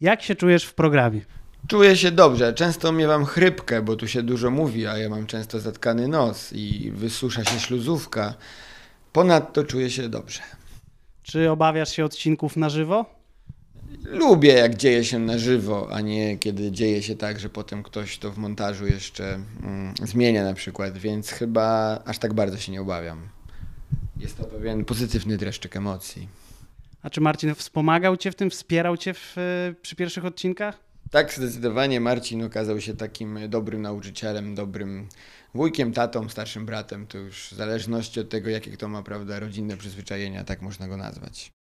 Jak się czujesz w programie? Czuję się dobrze. Często miewam chrypkę, bo tu się dużo mówi, a ja mam często zatkany nos i wysusza się śluzówka. Ponadto czuję się dobrze. Czy obawiasz się odcinków na żywo? Lubię, jak dzieje się na żywo, a nie kiedy dzieje się tak, że potem ktoś to w montażu jeszcze mm, zmienia na przykład, więc chyba aż tak bardzo się nie obawiam. Jest to pewien pozytywny dreszczyk emocji. A czy Marcin wspomagał cię w tym, wspierał cię w, e, przy pierwszych odcinkach? Tak, zdecydowanie Marcin okazał się takim e, dobrym nauczycielem, dobrym wujkiem, tatą, starszym bratem. To już w zależności od tego, jakie kto ma prawda, rodzinne przyzwyczajenia, tak można go nazwać.